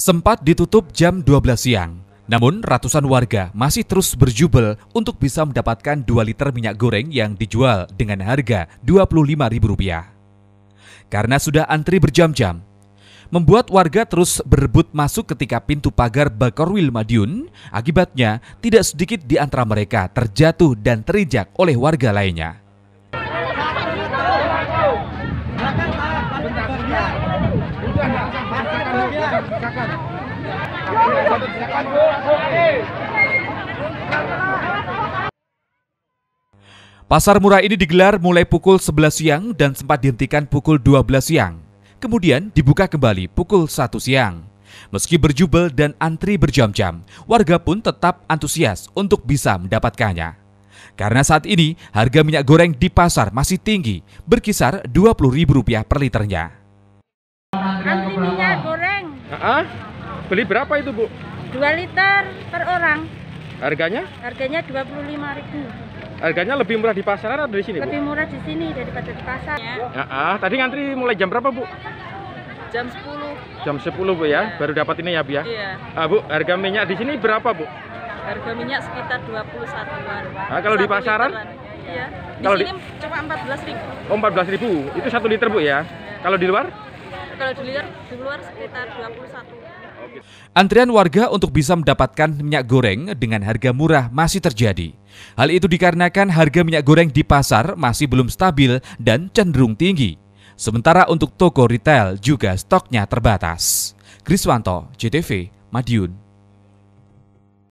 Sempat ditutup jam 12 siang, namun ratusan warga masih terus berjubel untuk bisa mendapatkan 2 liter minyak goreng yang dijual dengan harga Rp25.000. Karena sudah antri berjam-jam, membuat warga terus berebut masuk ketika pintu pagar Bakorwil Madiun. Akibatnya, tidak sedikit di antara mereka terjatuh dan terinjak oleh warga lainnya. Pasar murah ini digelar mulai pukul 11 siang dan sempat dihentikan pukul 12 siang. Kemudian dibuka kembali pukul 1 siang. Meski berjubel dan antri berjam-jam, warga pun tetap antusias untuk bisa mendapatkannya. Karena saat ini harga minyak goreng di pasar masih tinggi, berkisar Rp20.000 per liternya beli minyak goreng. Ah, beli berapa itu bu? 2 liter per orang. Harganya? Harganya dua puluh lima ribu. Harganya lebih murah di pasaran atau di sini? Bu? Lebih murah di sini daripada di pasar. Ah, tadi ngantri mulai jam berapa bu? Jam 10. Jam 10 bu ya, ya. baru dapat ini ya bu ya? Iya. Ah, bu, harga minyak di sini berapa bu? Harga minyak sekitar 21 ribu. Ah, kalau di pasaran? Iya. Di kalau sini di... cuma ribu. Oh, ribu Itu satu liter bu ya. ya. Kalau di luar? kalau di luar, di luar sekitar 21. Antrian warga untuk bisa mendapatkan minyak goreng dengan harga murah masih terjadi. Hal itu dikarenakan harga minyak goreng di pasar masih belum stabil dan cenderung tinggi. Sementara untuk toko retail juga stoknya terbatas. Kriswanto, JTV, Madiun.